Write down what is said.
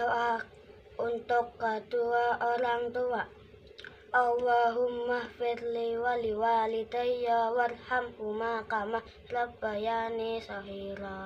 doa untuk kedua orang tua. Allahumma firli wali walidayya warhamhuma kama rabbayani sahira.